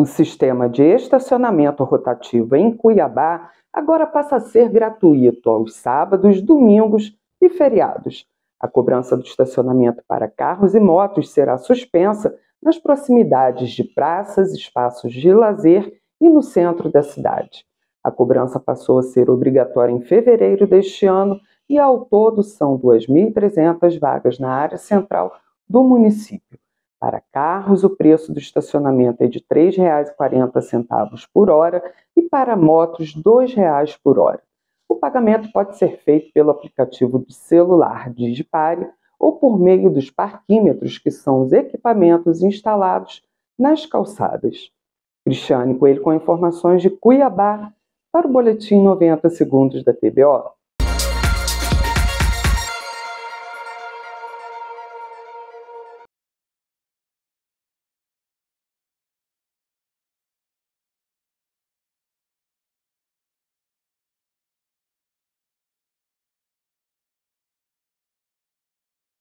O sistema de estacionamento rotativo em Cuiabá agora passa a ser gratuito aos sábados, domingos e feriados. A cobrança do estacionamento para carros e motos será suspensa nas proximidades de praças, espaços de lazer e no centro da cidade. A cobrança passou a ser obrigatória em fevereiro deste ano e, ao todo, são 2.300 vagas na área central do município. Para carros, o preço do estacionamento é de R$ 3,40 por hora e para motos, R$ 2,00 por hora. O pagamento pode ser feito pelo aplicativo do celular Digipare ou por meio dos parquímetros, que são os equipamentos instalados nas calçadas. Cristiane Coelho com informações de Cuiabá para o Boletim 90 Segundos da TBO.